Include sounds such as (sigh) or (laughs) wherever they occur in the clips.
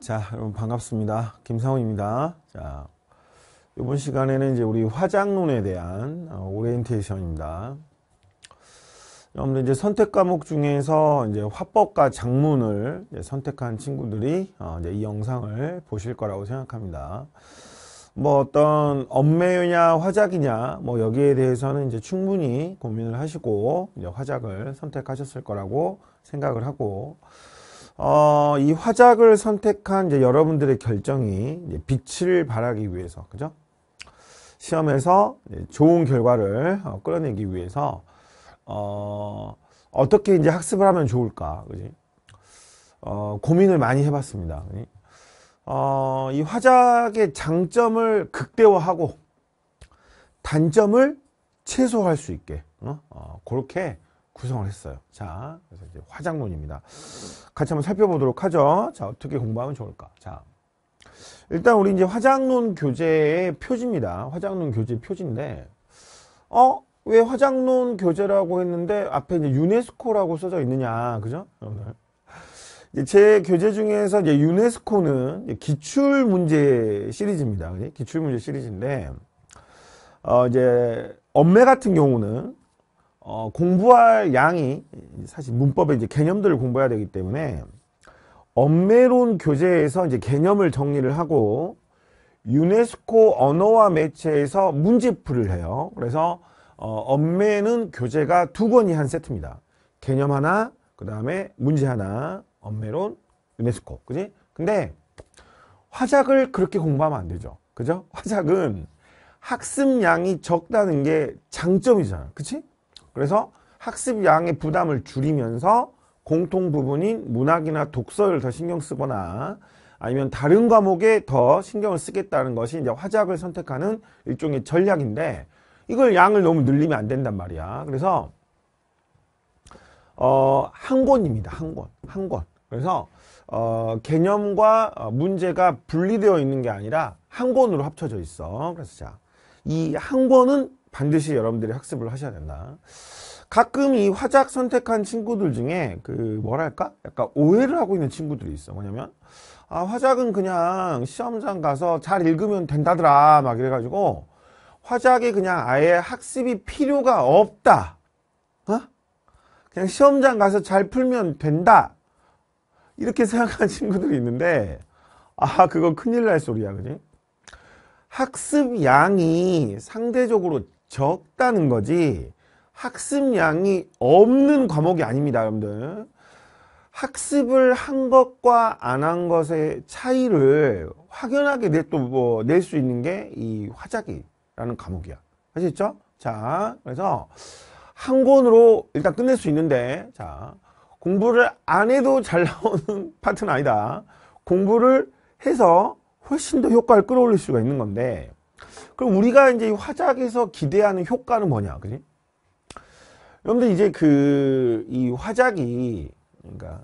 자, 여러분 반갑습니다. 김상훈입니다. 자, 이번 시간에는 이제 우리 화장론에 대한 어, 오리엔테이션입니다. 여러분들 이제 선택 과목 중에서 이제 화법과 작문을 이제 선택한 친구들이 어, 이제 이 영상을 보실 거라고 생각합니다. 뭐 어떤 엄매유냐 화작이냐 뭐 여기에 대해서는 이제 충분히 고민을 하시고 이제 화작을 선택하셨을 거라고 생각을 하고 어, 이 화작을 선택한 여러분들의 결정이 빛을 발하기 위해서, 그죠? 시험에서 좋은 결과를 어, 끌어내기 위해서, 어, 어떻게 이제 학습을 하면 좋을까, 그지? 어, 고민을 많이 해봤습니다. 그치? 어, 이 화작의 장점을 극대화하고 단점을 최소화할 수 있게, 어, 어 그렇게 구성을 했어요. 자, 그래서 이제 화장론입니다. 같이 한번 살펴보도록 하죠. 자, 어떻게 공부하면 좋을까? 자, 일단 우리 이제 화장론 교재의 표지입니다. 화장론 교재 표지인데, 어? 왜 화장론 교재라고 했는데 앞에 이제 유네스코라고 써져 있느냐, 그죠? 여러분들. 제 교재 중에서 이제 유네스코는 기출 문제 시리즈입니다. 기출 문제 시리즈인데, 어, 이제 엄매 같은 경우는 어, 공부할 양이 사실 문법의 이제 개념들을 공부해야 되기 때문에 엄매론 교재에서 이제 개념을 정리를 하고 유네스코 언어와 매체에서 문제풀을 해요. 그래서 어, 엄매는 교재가 두 권이 한 세트입니다. 개념 하나, 그 다음에 문제 하나, 엄매론, 유네스코, 그지? 근데 화작을 그렇게 공부하면 안 되죠. 그죠? 화작은 학습량이 적다는 게 장점이잖아. 그치? 그래서 학습 양의 부담을 줄이면서 공통 부분인 문학이나 독서를 더 신경 쓰거나 아니면 다른 과목에 더 신경을 쓰겠다는 것이 이제 화작을 선택하는 일종의 전략인데 이걸 양을 너무 늘리면 안 된단 말이야. 그래서 어, 한 권입니다. 한 권. 한 권. 그래서 어, 개념과 문제가 분리되어 있는 게 아니라 한 권으로 합쳐져 있어. 그래서 자, 이 한 권은 반드시 여러분들이 학습을 하셔야 된다. 가끔 이 화작 선택한 친구들 중에 그 뭐랄까 약간 오해를 하고 있는 친구들이 있어. 뭐냐면 아 화작은 그냥 시험장 가서 잘 읽으면 된다더라 막 이래가지고 화작에 그냥 아예 학습이 필요가 없다. 어? 그냥 시험장 가서 잘 풀면 된다. 이렇게 생각하는 친구들이 있는데 아 그거 큰일 날 소리야 그지? 학습 양이 상대적으로 적다는 거지 학습량이 없는 과목이 아닙니다 여러분들 학습을 한 것과 안 한 것의 차이를 확연하게 내, 또 뭐, 낼 수 있는 게 이 화자기라는 과목이야 아시겠죠? 자 그래서 한 권으로 일단 끝낼 수 있는데 자 공부를 안 해도 잘 나오는 (laughs) 파트는 아니다 공부를 해서 훨씬 더 효과를 끌어올릴 수가 있는 건데 그럼 우리가 이제 화작에서 기대하는 효과는 뭐냐, 그지? 여러분들 이제 그 이 화작이 그러니까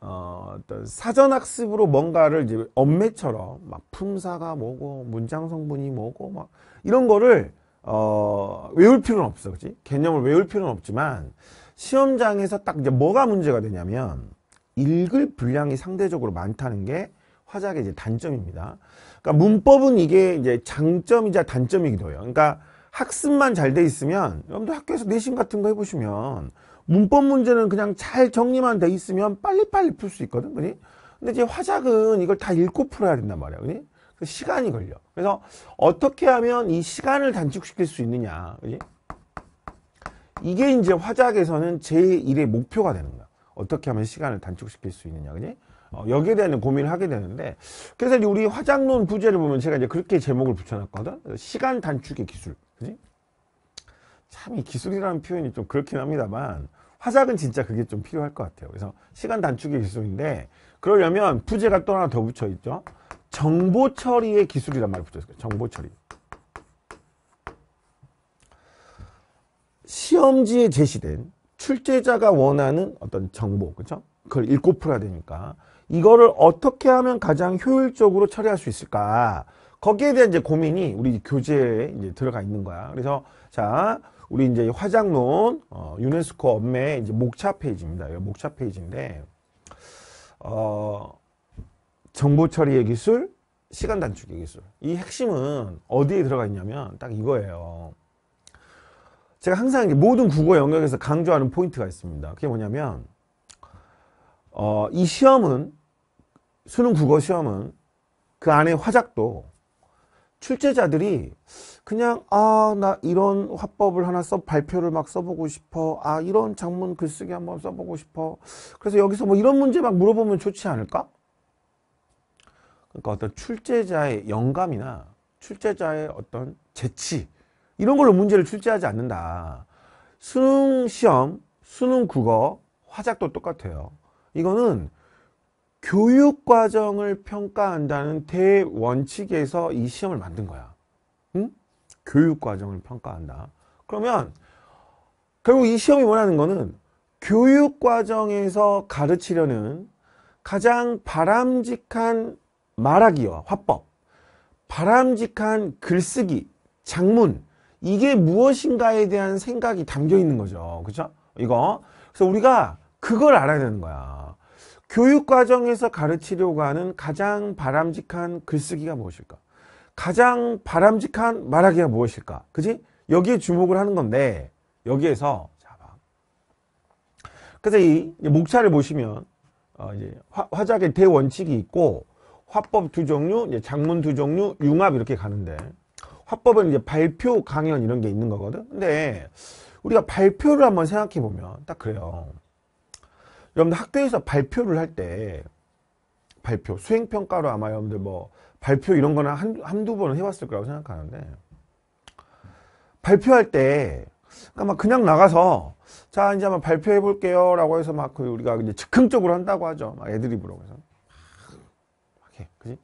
어, 어떤 사전 학습으로 뭔가를 이제 엄매처럼 막 품사가 뭐고 문장 성분이 뭐고 막 이런 거를 어, 외울 필요는 없어, 그지? 개념을 외울 필요는 없지만 시험장에서 딱 이제 뭐가 문제가 되냐면 읽을 분량이 상대적으로 많다는 게 화작의 이제 단점입니다. 그러니까 문법은 이게 이제 장점이자 단점이기도 해요. 그러니까 학습만 잘 돼 있으면 여러분들 학교에서 내신 같은 거 해보시면 문법 문제는 그냥 잘 정리만 돼 있으면 빨리빨리 풀 수 있거든. 그니? 근데 이제 화작은 이걸 다 읽고 풀어야 된단 말이야. 그니? 시간이 걸려. 그래서 어떻게 하면 이 시간을 단축시킬 수 있느냐. 그지? 이게 이제 화작에서는 제1의 목표가 되는 거야. 어떻게 하면 시간을 단축시킬 수 있느냐. 그지? 어, 여기에 대한 고민을 하게 되는데 그래서 이제 우리 화장론 부제를 보면 제가 이제 그렇게 제목을 붙여놨거든 시간 단축의 기술 그치? 참이 기술이라는 표현이 좀 그렇긴 합니다만 화작은 진짜 그게 좀 필요할 것 같아요 그래서 시간 단축의 기술인데 그러려면 부제가 또 하나 더 붙여 있죠 정보 처리의 기술이란 말을 붙였어요 여 정보 처리 시험지에 제시된 출제자가 원하는 어떤 정보 그렇죠 그걸 읽고 풀어야 되니까 이거를 어떻게 하면 가장 효율적으로 처리할 수 있을까 거기에 대한 이제 고민이 우리 교재에 이제 들어가 있는 거야 그래서 자 우리 이제 화장론 어, 유네스코 업매 이제 목차 페이지입니다 이 목차 페이지인데 어, 정보 처리의 기술 시간 단축의 기술 이 핵심은 어디에 들어가 있냐면 딱 이거예요 제가 항상 모든 국어 영역에서 강조하는 포인트가 있습니다 그게 뭐냐면 어, 이 시험은 수능 국어 시험은 그 안에 화작도 출제자들이 그냥 아 나 이런 화법을 하나 써 발표를 막 써보고 싶어 아 이런 장문 글쓰기 한번 써보고 싶어 그래서 여기서 뭐 이런 문제 막 물어보면 좋지 않을까 그러니까 어떤 출제자의 영감이나 출제자의 어떤 재치 이런 걸로 문제를 출제하지 않는다 수능 시험 수능 국어 화작도 똑같아요 이거는 교육 과정을 평가한다는 대원칙에서 이 시험을 만든 거야. 응? 교육 과정을 평가한다. 그러면 결국 이 시험이 원하는 거는 교육 과정에서 가르치려는 가장 바람직한 말하기와 화법, 바람직한 글쓰기, 장문 이게 무엇인가에 대한 생각이 담겨 있는 거죠. 그렇죠? 이거. 그래서 우리가 그걸 알아야 되는 거야. 교육과정에서 가르치려고 하는 가장 바람직한 글쓰기가 무엇일까? 가장 바람직한 말하기가 무엇일까? 그지? 여기에 주목을 하는 건데, 여기에서, 자, 봐. 그래서 이 목차를 보시면, 어, 이제 화, 작의 대원칙이 있고, 화법 두 종류, 이제 장문 두 종류, 융합 이렇게 가는데, 화법은 이제 발표, 강연 이런 게 있는 거거든? 근데, 우리가 발표를 한번 생각해 보면, 딱 그래요. 여러분들 학교에서 발표를 할 때 발표 수행평가로 아마 여러분들 뭐 발표 이런 거는 한, 한두 번은 해봤을 거라고 생각하는데 발표할 때 그러니까 막 그냥 나가서 자 이제 한번 발표해 볼게요 라고 해서 막 그 우리가 이제 즉흥적으로 한다고 하죠 막 애드립으로 해서 막게 그지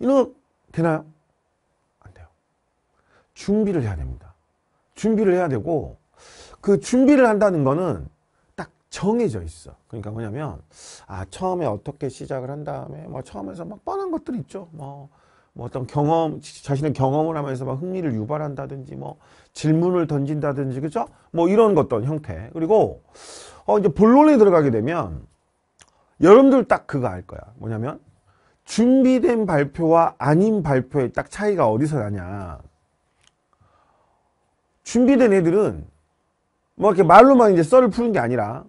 이런 거 되나요? 안 돼요 준비를 해야 됩니다 준비를 해야 되고 그 준비를 한다는 거는 정해져 있어. 그러니까 뭐냐면 아 처음에 어떻게 시작을 한 다음에 뭐 처음에서 막 뻔한 것들 있죠. 뭐, 뭐 어떤 경험 자신의 경험을 하면서 막 흥미를 유발한다든지 뭐 질문을 던진다든지 그죠? 뭐 이런 것들 형태. 그리고 어 이제 본론에 들어가게 되면 여러분들 딱 그거 알 거야. 뭐냐면 준비된 발표와 아닌 발표의 딱 차이가 어디서 나냐. 준비된 애들은 뭐 이렇게 말로만 이제 썰을 푸는 게 아니라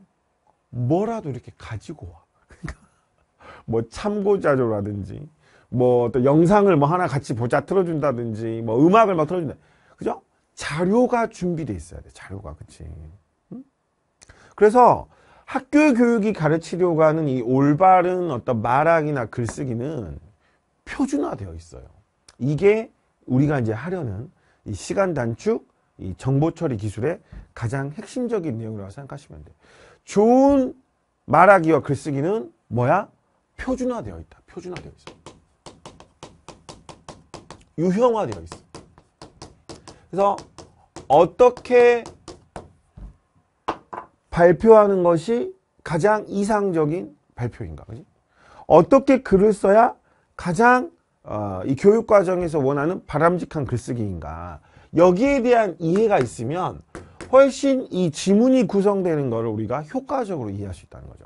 뭐라도 이렇게 가지고 와. 그러니까 (laughs) 뭐 참고자료라든지 뭐 어떤 영상을 뭐 하나 같이 보자 틀어준다든지 뭐 음악을 막 틀어준다. 그죠? 자료가 준비돼 있어야 돼. 자료가 그치? 그래서 학교 교육이 가르치려고 하는 이 올바른 어떤 말하기나 글쓰기는 표준화되어 있어요. 이게 우리가 이제 하려는 이 시간 단축, 이 정보 처리 기술의 가장 핵심적인 내용이라고 생각하시면 돼요. 좋은 말하기와 글쓰기는 뭐야? 표준화되어 있다. 표준화되어 있어. 유형화되어 있어. 그래서 어떻게 발표하는 것이 가장 이상적인 발표인가, 그지? 어떻게 글을 써야 가장 어, 이 교육 과정에서 원하는 바람직한 글쓰기인가? 여기에 대한 이해가 있으면 훨씬 이 지문이 구성되는 것을 우리가 효과적으로 이해할 수 있다는 거죠.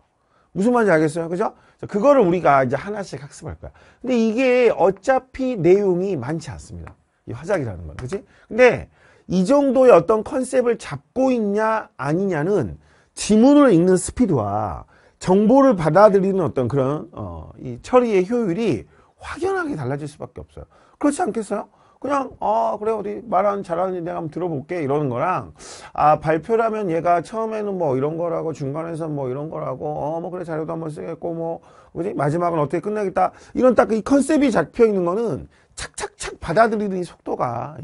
무슨 말인지 알겠어요? 그죠? 그거를 우리가 이제 하나씩 학습할 거야. 근데 이게 어차피 내용이 많지 않습니다. 이 화작이라는 건. 그지? 근데 이 정도의 어떤 컨셉을 잡고 있냐, 아니냐는 지문을 읽는 스피드와 정보를 받아들이는 어떤 그런, 어, 이 처리의 효율이 확연하게 달라질 수밖에 없어요. 그렇지 않겠어요? 그냥 어 그래 어디 말하는 잘하는 내가 한번 들어볼게 이러는 거랑 아 발표라면 얘가 처음에는 뭐 이런 거라고 중간에서 뭐 이런 거라고 어뭐 그래 자료도 한번 쓰겠고 뭐 뭐지 마지막은 어떻게 끝내겠다 이런 딱 이 컨셉이 잡혀 있는 거는 착착착 받아들이는 이 속도가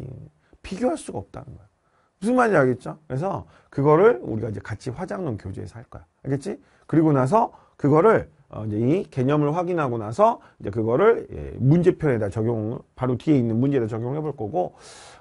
비교할 수가 없다는 거야. 무슨 말인지 알겠죠? 그래서 그거를 우리가 이제 같이 화장론 교재에서 할 거야. 알겠지? 그리고 나서 그거를 어, 이제 이 개념을 확인하고 나서 이제 그거를 예, 문제편에다 적용 바로 뒤에 있는 문제에다 적용해 볼 거고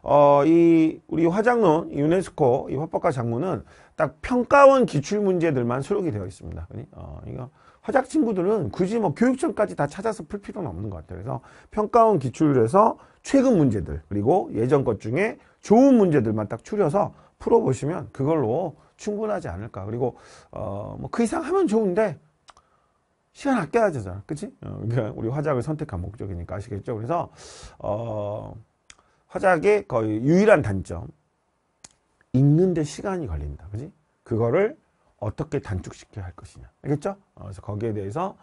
어, 이 우리 화장론 유네스코 이 화법과 작문은딱 평가원 기출 문제들만 수록이 되어 있습니다. 어, 이거 화작 친구들은 굳이 뭐 교육청까지 다 찾아서 풀 필요는 없는 것 같아요. 그래서 평가원 기출에서 최근 문제들 그리고 예전 것 중에 좋은 문제들만 딱 추려서 풀어보시면 그걸로 충분하지 않을까. 그리고 어, 뭐그 이상 하면 좋은데 시간 아껴야 되잖아. 그치? 어, 그러니까 우리 화작을 선택한 목적이니까 아시겠죠? 그래서, 어, 화작의 거의 유일한 단점. 읽는데 시간이 걸린다. 그지? 그거를 어떻게 단축시켜야 할 것이냐. 알겠죠? 어, 그래서 거기에 대해서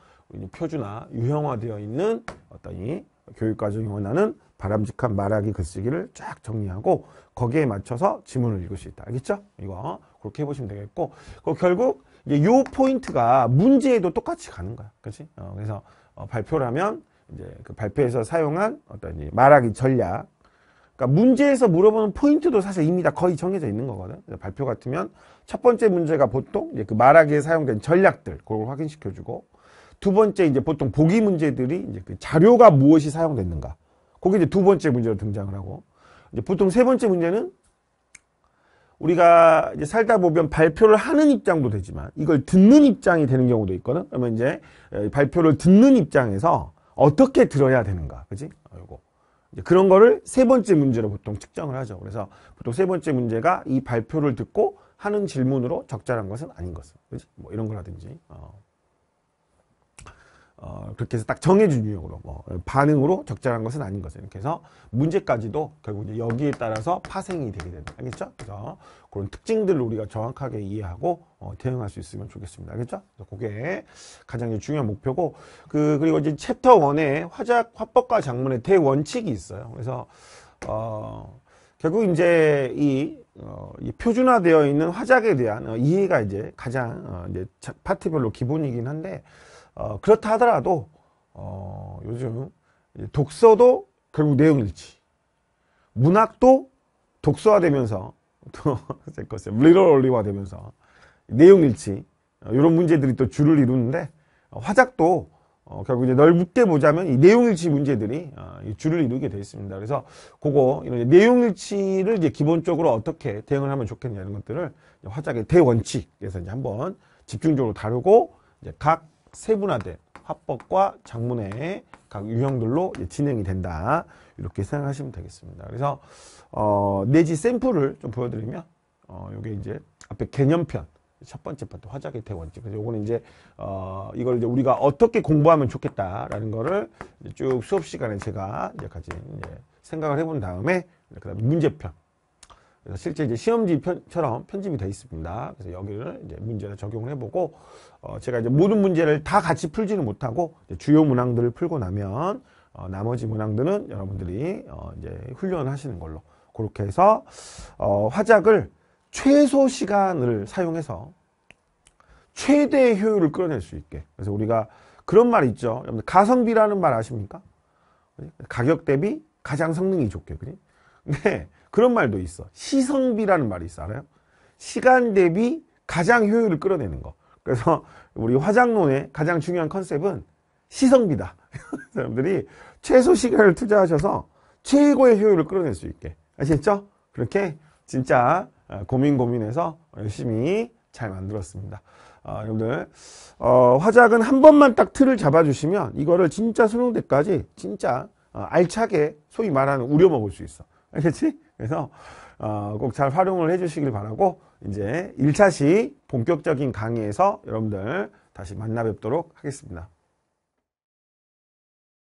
표준화, 유형화되어 있는 어떤 이 교육과정이 원하는 바람직한 말하기 글쓰기를 쫙 정리하고 거기에 맞춰서 지문을 읽을 수 있다. 알겠죠? 이거 그렇게 해보시면 되겠고 그 결국 이제 요 포인트가 문제에도 똑같이 가는 거야. 그렇지? 어, 그래서 어, 발표를 하면 이제 그 발표에서 사용한 어떤 이제 말하기 전략. 그러니까 문제에서 물어보는 포인트도 사실 이미 다 거의 정해져 있는 거거든. 발표 같으면 첫 번째 문제가 보통 이제 그 말하기에 사용된 전략들 그걸 확인시켜 주고 두 번째 이제 보통 보기 문제들이 이제 그 자료가 무엇이 사용됐는가. 그게 이제 두 번째 문제로 등장을 하고 이제 보통 세 번째 문제는 우리가 이제 살다 보면 발표를 하는 입장도 되지만 이걸 듣는 입장이 되는 경우도 있거든. 그러면 이제 발표를 듣는 입장에서 어떻게 들어야 되는가, 그지? 이거 그런 거를 세 번째 문제로 보통 측정을 하죠. 그래서 보통 세 번째 문제가 이 발표를 듣고 하는 질문으로 적절한 것은 아닌 것은, 그지? 뭐 이런 거라든지. 어. 어, 그렇게 해서 딱 정해준 유형으로 뭐 반응으로 적절한 것은 아닌 거죠. 이렇게 해서 문제까지도 결국 이제 여기에 따라서 파생이 되게 된다. 알겠죠? 그래서 그런 특징들을 우리가 정확하게 이해하고 어, 대응할 수 있으면 좋겠습니다. 알겠죠? 그게 래서 가장 중요한 목표고 그 그리고 이제 챕터 원에 화작 화법과 작문의 대원칙이 있어요. 그래서 어 결국 이제 이, 어, 이 표준화되어 있는 화작에 대한 어, 이해가 이제 가장 어, 이제 파트별로 기본이긴 한데 어, 그렇다 하더라도 어, 요즘 독서도 결국 내용일지 문학도 독서화되면서 (laughs) 또 제것에 리럴 리화되면서 내용일치 이런 어, 문제들이 또 줄을 이루는데 어, 화작도 어, 결국 이제 넓게 보자면 이 내용일치 문제들이 어, 줄을 이루게 되어 있습니다. 그래서 그거 이런 내용일치를 이제 기본적으로 어떻게 대응을 하면 좋겠냐 이런 것들을 화작의 대원칙에서 이제 한번 집중적으로 다루고 이제 각 세분화된 화법과 작문의 각 유형들로 진행이 된다. 이렇게 생각하시면 되겠습니다. 그래서 어, 내지 샘플을 좀 보여드리면 어, 요게 이제 앞에 개념편 첫 번째 파트 화작의 대원칙. 그래서 요거는 이제 어, 이걸 이제 우리가 어떻게 공부하면 좋겠다라는 거를 쭉 수업 시간에 제가 이제 까지 이제 생각을 해본 다음에 그다음 문제편 그래서 실제 이제 시험지처럼 편집이 되어 있습니다. 그래서 여기를 이제 문제를 적용을 해보고 어 제가 이제 모든 문제를 다 같이 풀지는 못하고 주요 문항들을 풀고 나면 어 나머지 문항들은 여러분들이 어 이제 훈련하시는 걸로 그렇게 해서 어 화작을 최소 시간을 사용해서 최대의 효율을 끌어낼 수 있게. 그래서 우리가 그런 말 있죠. 여러분 들 가성비라는 말 아십니까? 가격 대비 가장 성능이 좋게, 그지? 근데 그런 말도 있어 시성비라는 말이 있어 알아요? 시간 대비 가장 효율을 끌어내는 거 그래서 우리 화장론의 가장 중요한 컨셉은 시성비다 (laughs) 사람들이 최소 시간을 투자하셔서 최고의 효율을 끌어낼 수 있게 아시겠죠? 그렇게 진짜 어, 고민 고민해서 열심히 잘 만들었습니다 어, 여러분들 어, 화작은 한 번만 딱 틀을 잡아주시면 이거를 진짜 수능 때까지 진짜 어, 알차게 소위 말하는 우려먹을 수 있어 알겠지? 그래서 어, 꼭 잘 활용을 해주시길 바라고 이제 1차 시 본격적인 강의에서 여러분들 다시 만나 뵙도록 하겠습니다.